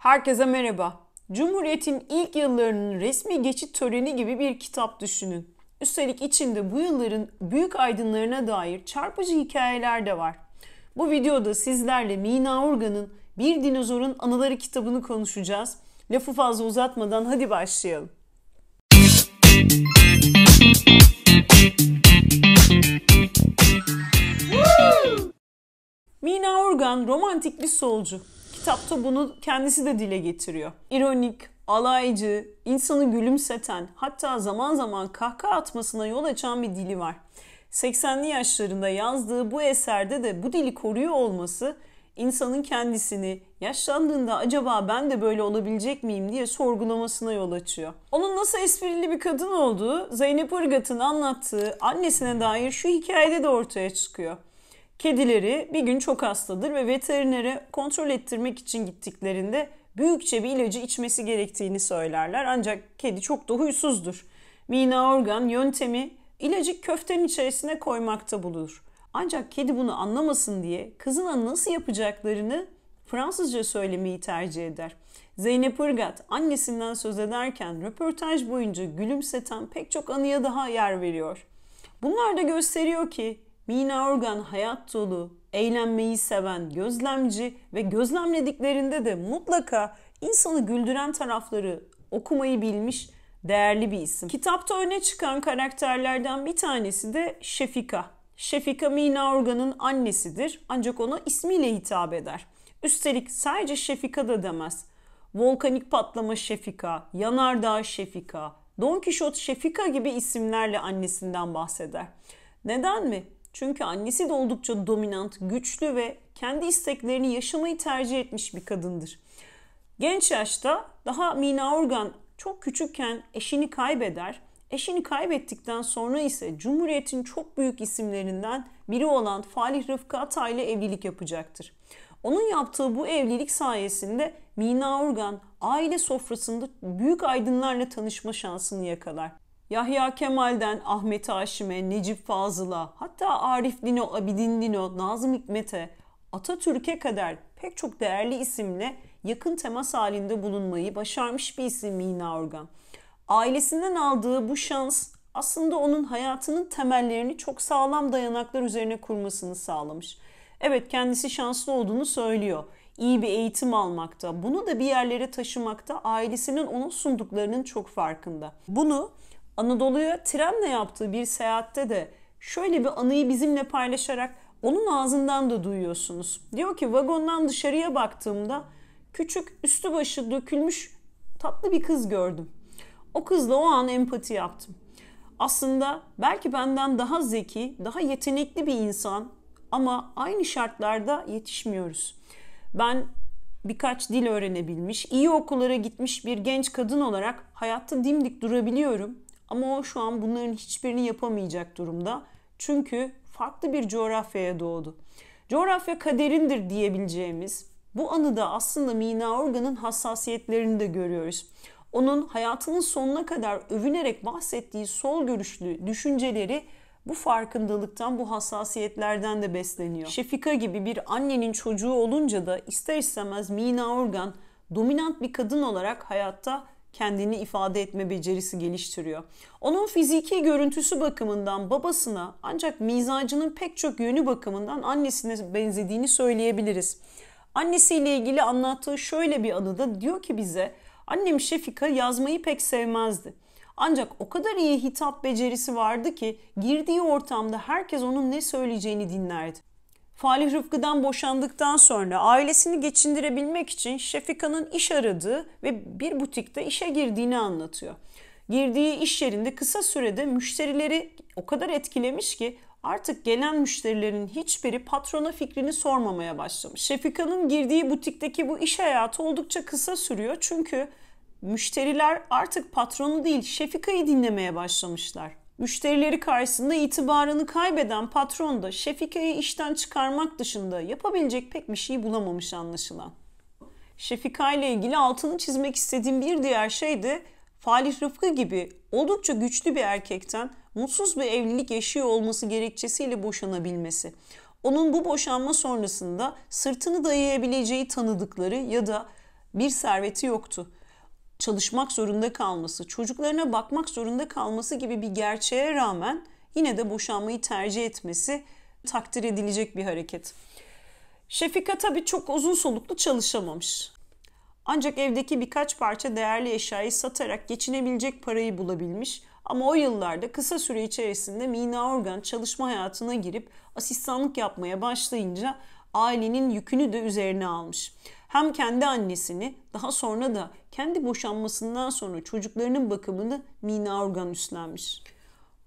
Herkese merhaba. Cumhuriyet'in ilk yıllarının resmi geçit töreni gibi bir kitap düşünün. Üstelik içinde bu yılların büyük aydınlarına dair çarpıcı hikayeler de var. Bu videoda sizlerle Mina Urgan'ın Bir Dinozorun Anıları kitabını konuşacağız. Lafı fazla uzatmadan hadi başlayalım. Mina Urgan romantik bir solcu. Kitapta bunu kendisi de dile getiriyor. İronik, alaycı, insanı gülümseten, hatta zaman zaman kahkaha atmasına yol açan bir dili var. 80'li yaşlarında yazdığı bu eserde de bu dili koruyor olması insanın kendisini yaşlandığında acaba ben de böyle olabilecek miyim diye sorgulamasına yol açıyor. Onun nasıl esprili bir kadın olduğu Zeynep Irgat'ın anlattığı annesine dair şu hikayede de ortaya çıkıyor. Kedileri bir gün çok hastadır ve veterinere kontrol ettirmek için gittiklerinde büyükçe bir ilacı içmesi gerektiğini söylerler. Ancak kedi çok da huysuzdur. Mina Organ yöntemi ilacı köftenin içerisine koymakta bulur. Ancak kedi bunu anlamasın diye kızına nasıl yapacaklarını Fransızca söylemeyi tercih eder. Zeynep Irgat annesinden söz ederken röportaj boyunca gülümseten pek çok anıya daha yer veriyor. Bunlar da gösteriyor ki Mina Organ hayat dolu, eğlenmeyi seven gözlemci ve gözlemlediklerinde de mutlaka insanı güldüren tarafları okumayı bilmiş değerli bir isim. Kitapta öne çıkan karakterlerden bir tanesi de Şefika. Şefika Mina Organ'ın annesidir ancak ona ismiyle hitap eder. Üstelik sadece Şefika da demez. Volkanik patlama Şefika, yanardağ Şefika, Don Kişot Şefika gibi isimlerle annesinden bahseder. Neden mi? Çünkü annesi de oldukça dominant, güçlü ve kendi isteklerini yaşamayı tercih etmiş bir kadındır. Genç yaşta daha Mina Organ çok küçükken eşini kaybeder. Eşini kaybettikten sonra ise Cumhuriyet'in çok büyük isimlerinden biri olan Falih Rıfkı Atay ile evlilik yapacaktır. Onun yaptığı bu evlilik sayesinde Mina Organ aile sofrasında büyük aydınlarla tanışma şansını yakalar. Yahya Kemal'den Ahmet Haşim'e, Necip Fazıl'a, hatta Arif Dino, Abidin Dino, Nazım Hikmet'e, Atatürk'e kadar pek çok değerli isimle yakın temas halinde bulunmayı başarmış bir isim Mina Organ. Ailesinden aldığı bu şans aslında onun hayatının temellerini çok sağlam dayanaklar üzerine kurmasını sağlamış. Evet kendisi şanslı olduğunu söylüyor. İyi bir eğitim almakta, bunu da bir yerlere taşımakta ailesinin onun sunduklarının çok farkında. Bunu Anadolu'ya trenle yaptığı bir seyahatte de şöyle bir anıyı bizimle paylaşarak onun ağzından da duyuyorsunuz. Diyor ki vagondan dışarıya baktığımda küçük üstü başı dökülmüş tatlı bir kız gördüm. O kızla o an empati yaptım. Aslında belki benden daha zeki, daha yetenekli bir insan ama aynı şartlarda yetişmiyoruz. Ben birkaç dil öğrenebilmiş, iyi okullara gitmiş bir genç kadın olarak hayatta dimdik durabiliyorum ama o şu an bunların hiçbirini yapamayacak durumda. Çünkü farklı bir coğrafyaya doğdu. Coğrafya kaderindir diyebileceğimiz bu anıda aslında Mina Organ'ın hassasiyetlerini de görüyoruz. Onun hayatının sonuna kadar övünerek bahsettiği sol görüşlü düşünceleri bu farkındalıktan, bu hassasiyetlerden de besleniyor. Şefika gibi bir annenin çocuğu olunca da ister istemez Mina Organ dominant bir kadın olarak hayatta kendini ifade etme becerisi geliştiriyor. Onun fiziki görüntüsü bakımından babasına ancak mizacının pek çok yönü bakımından annesine benzediğini söyleyebiliriz. Annesiyle ilgili anlattığı şöyle bir anıda diyor ki bize annem Şefika yazmayı pek sevmezdi. Ancak o kadar iyi hitap becerisi vardı ki girdiği ortamda herkes onun ne söyleyeceğini dinlerdi. Falih Rıfkı'dan boşandıktan sonra ailesini geçindirebilmek için Şefika'nın iş aradığı ve bir butikte işe girdiğini anlatıyor. Girdiği iş yerinde kısa sürede müşterileri o kadar etkilemiş ki artık gelen müşterilerin hiçbiri patrona fikrini sormamaya başlamış. Şefika'nın girdiği butikteki bu iş hayatı oldukça kısa sürüyor çünkü müşteriler artık patronu değil Şefika'yı dinlemeye başlamışlar. Müşterileri karşısında itibarını kaybeden patron da Şefika'yı işten çıkarmak dışında yapabilecek pek bir şey bulamamış anlaşılan. Şefika ile ilgili altını çizmek istediğim bir diğer şey de Falih Rıfkı gibi oldukça güçlü bir erkekten mutsuz bir evlilik yaşıyor olması gerekçesiyle boşanabilmesi. Onun bu boşanma sonrasında sırtını dayayabileceği tanıdıkları ya da bir serveti yoktu çalışmak zorunda kalması, çocuklarına bakmak zorunda kalması gibi bir gerçeğe rağmen yine de boşanmayı tercih etmesi takdir edilecek bir hareket. Şefika tabii çok uzun soluklu çalışamamış. Ancak evdeki birkaç parça değerli eşyayı satarak geçinebilecek parayı bulabilmiş ama o yıllarda kısa süre içerisinde Mina Organ çalışma hayatına girip asistanlık yapmaya başlayınca ailenin yükünü de üzerine almış hem kendi annesini daha sonra da kendi boşanmasından sonra çocuklarının bakımını Mina Organ üstlenmiş.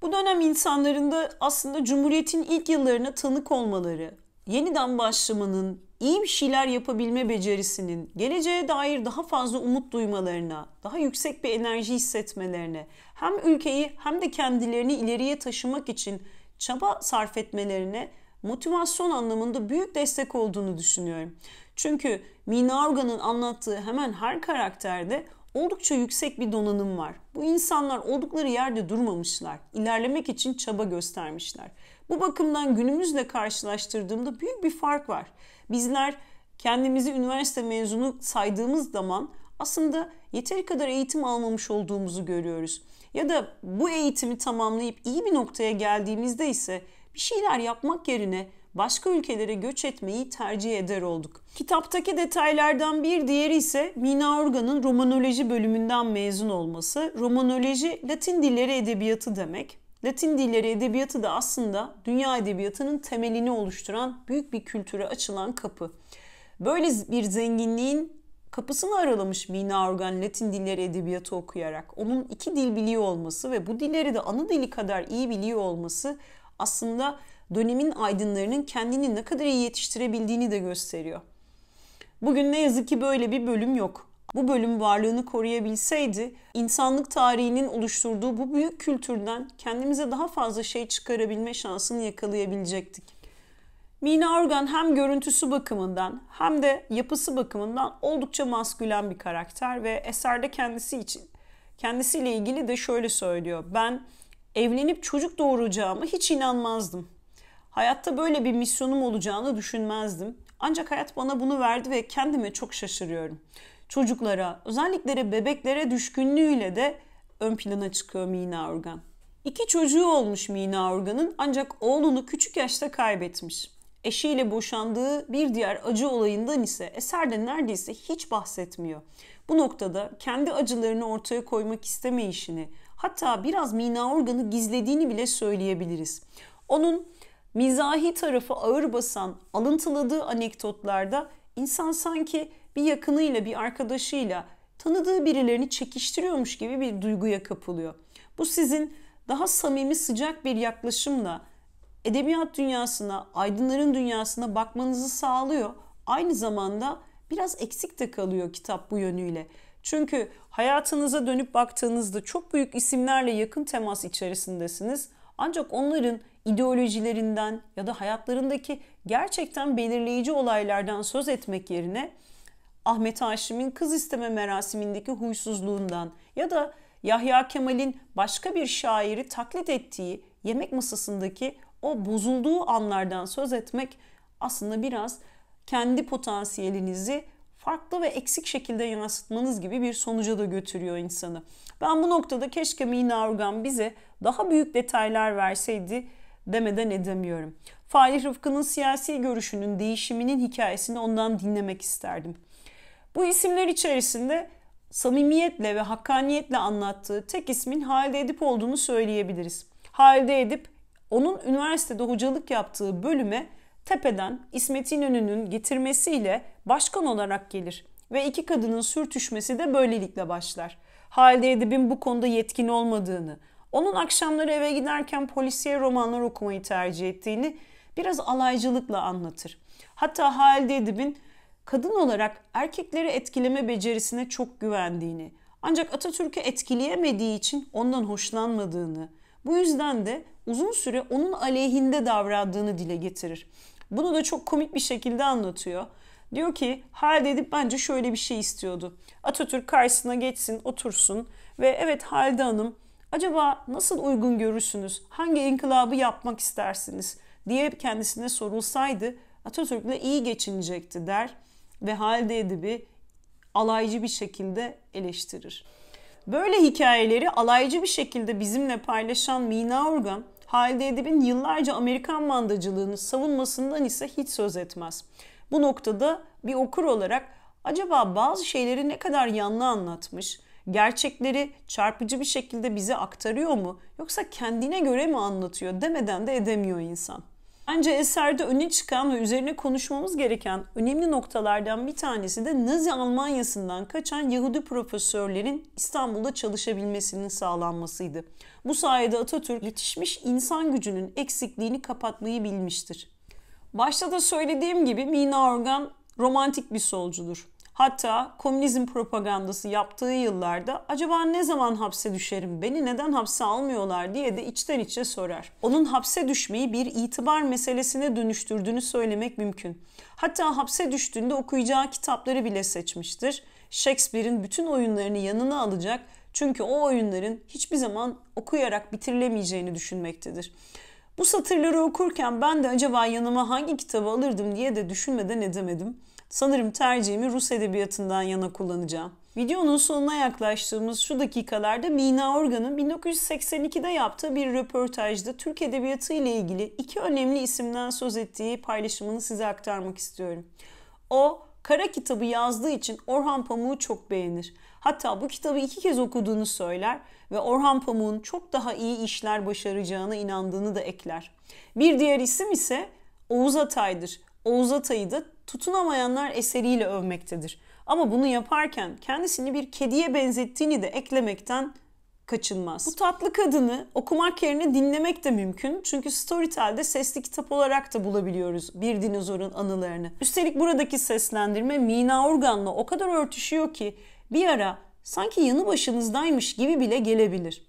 Bu dönem insanların da aslında Cumhuriyet'in ilk yıllarına tanık olmaları, yeniden başlamanın, iyi bir şeyler yapabilme becerisinin, geleceğe dair daha fazla umut duymalarına, daha yüksek bir enerji hissetmelerine, hem ülkeyi hem de kendilerini ileriye taşımak için çaba sarf etmelerine motivasyon anlamında büyük destek olduğunu düşünüyorum. Çünkü Mina Organ'ın anlattığı hemen her karakterde oldukça yüksek bir donanım var. Bu insanlar oldukları yerde durmamışlar. İlerlemek için çaba göstermişler. Bu bakımdan günümüzle karşılaştırdığımda büyük bir fark var. Bizler kendimizi üniversite mezunu saydığımız zaman aslında yeteri kadar eğitim almamış olduğumuzu görüyoruz. Ya da bu eğitimi tamamlayıp iyi bir noktaya geldiğimizde ise bir şeyler yapmak yerine başka ülkelere göç etmeyi tercih eder olduk. Kitaptaki detaylardan bir diğeri ise Mina Organ'ın Romanoloji bölümünden mezun olması. Romanoloji Latin dilleri edebiyatı demek. Latin dilleri edebiyatı da aslında dünya edebiyatının temelini oluşturan büyük bir kültüre açılan kapı. Böyle bir zenginliğin kapısını aralamış Mina Organ Latin dilleri edebiyatı okuyarak. Onun iki dil biliyor olması ve bu dilleri de ana dili kadar iyi biliyor olması aslında dönemin aydınlarının kendini ne kadar iyi yetiştirebildiğini de gösteriyor. Bugün ne yazık ki böyle bir bölüm yok. Bu bölüm varlığını koruyabilseydi insanlık tarihinin oluşturduğu bu büyük kültürden kendimize daha fazla şey çıkarabilme şansını yakalayabilecektik. Mina Organ hem görüntüsü bakımından hem de yapısı bakımından oldukça maskülen bir karakter ve eserde kendisi için kendisiyle ilgili de şöyle söylüyor. Ben evlenip çocuk doğuracağımı hiç inanmazdım. Hayatta böyle bir misyonum olacağını düşünmezdim. Ancak hayat bana bunu verdi ve kendime çok şaşırıyorum. Çocuklara, özellikle bebeklere düşkünlüğüyle de ön plana çıkıyor Mina Organ. İki çocuğu olmuş Mina Organ'ın ancak oğlunu küçük yaşta kaybetmiş. Eşiyle boşandığı bir diğer acı olayından ise eserde neredeyse hiç bahsetmiyor. Bu noktada kendi acılarını ortaya koymak istemeyişini, hatta biraz mina organı gizlediğini bile söyleyebiliriz. Onun mizahi tarafı ağır basan alıntıladığı anekdotlarda insan sanki bir yakınıyla bir arkadaşıyla tanıdığı birilerini çekiştiriyormuş gibi bir duyguya kapılıyor. Bu sizin daha samimi sıcak bir yaklaşımla edebiyat dünyasına, aydınların dünyasına bakmanızı sağlıyor. Aynı zamanda biraz eksik de kalıyor kitap bu yönüyle. Çünkü hayatınıza dönüp baktığınızda çok büyük isimlerle yakın temas içerisindesiniz. Ancak onların ideolojilerinden ya da hayatlarındaki gerçekten belirleyici olaylardan söz etmek yerine Ahmet Haşim'in kız isteme merasimindeki huysuzluğundan ya da Yahya Kemal'in başka bir şairi taklit ettiği yemek masasındaki o bozulduğu anlardan söz etmek aslında biraz kendi potansiyelinizi farklı ve eksik şekilde yansıtmanız gibi bir sonuca da götürüyor insanı. Ben bu noktada keşke Mina Organ bize daha büyük detaylar verseydi demeden edemiyorum. Falih Rıfkı'nın siyasi görüşünün değişiminin hikayesini ondan dinlemek isterdim. Bu isimler içerisinde samimiyetle ve hakkaniyetle anlattığı tek ismin Halide Edip olduğunu söyleyebiliriz. Halide Edip onun üniversitede hocalık yaptığı bölüme tepeden İsmet İnönü'nün getirmesiyle başkan olarak gelir ve iki kadının sürtüşmesi de böylelikle başlar. Halide Edip'in bu konuda yetkin olmadığını, onun akşamları eve giderken polisiye romanlar okumayı tercih ettiğini biraz alaycılıkla anlatır. Hatta Halide Edip'in kadın olarak erkekleri etkileme becerisine çok güvendiğini, ancak Atatürk'ü etkileyemediği için ondan hoşlanmadığını, bu yüzden de uzun süre onun aleyhinde davrandığını dile getirir. Bunu da çok komik bir şekilde anlatıyor. Diyor ki Halide Edip bence şöyle bir şey istiyordu. Atatürk karşısına geçsin, otursun ve evet Halide Hanım acaba nasıl uygun görürsünüz? Hangi inkılabı yapmak istersiniz? diye kendisine sorulsaydı Atatürk'le iyi geçinecekti der ve Halide Edip'i alaycı bir şekilde eleştirir. Böyle hikayeleri alaycı bir şekilde bizimle paylaşan Mina Urgan, Halide Edip'in yıllarca Amerikan mandacılığını savunmasından ise hiç söz etmez. Bu noktada bir okur olarak acaba bazı şeyleri ne kadar yanlı anlatmış, gerçekleri çarpıcı bir şekilde bize aktarıyor mu yoksa kendine göre mi anlatıyor demeden de edemiyor insan. Bence eserde öne çıkan ve üzerine konuşmamız gereken önemli noktalardan bir tanesi de Nazi Almanyası'ndan kaçan Yahudi profesörlerin İstanbul'da çalışabilmesinin sağlanmasıydı. Bu sayede Atatürk yetişmiş insan gücünün eksikliğini kapatmayı bilmiştir. Başta da söylediğim gibi Mina Organ romantik bir solcudur. Hatta komünizm propagandası yaptığı yıllarda acaba ne zaman hapse düşerim, beni neden hapse almıyorlar diye de içten içe sorar. Onun hapse düşmeyi bir itibar meselesine dönüştürdüğünü söylemek mümkün. Hatta hapse düştüğünde okuyacağı kitapları bile seçmiştir. Shakespeare'in bütün oyunlarını yanına alacak çünkü o oyunların hiçbir zaman okuyarak bitirilemeyeceğini düşünmektedir. Bu satırları okurken ben de acaba yanıma hangi kitabı alırdım diye de düşünmeden edemedim. Sanırım tercihimi Rus edebiyatından yana kullanacağım. Videonun sonuna yaklaştığımız şu dakikalarda Mina Organ'ın 1982'de yaptığı bir röportajda Türk Edebiyatı ile ilgili iki önemli isimden söz ettiği paylaşımını size aktarmak istiyorum. O, Kara kitabı yazdığı için Orhan Pamuk'u çok beğenir. Hatta bu kitabı iki kez okuduğunu söyler ve Orhan Pamuk'un çok daha iyi işler başaracağına inandığını da ekler. Bir diğer isim ise Oğuz Atay'dır. Oğuz Atay'ı da tutunamayanlar eseriyle övmektedir. Ama bunu yaparken kendisini bir kediye benzettiğini de eklemekten kaçınmaz. Bu tatlı kadını okumak yerine dinlemek de mümkün. Çünkü Storytel'de sesli kitap olarak da bulabiliyoruz bir dinozorun anılarını. Üstelik buradaki seslendirme Mina Organ'la o kadar örtüşüyor ki bir ara sanki yanı başınızdaymış gibi bile gelebilir.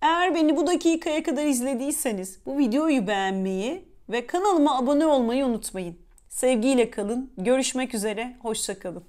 Eğer beni bu dakikaya kadar izlediyseniz bu videoyu beğenmeyi ve kanalıma abone olmayı unutmayın. Sevgiyle kalın. Görüşmek üzere. Hoşça kalın.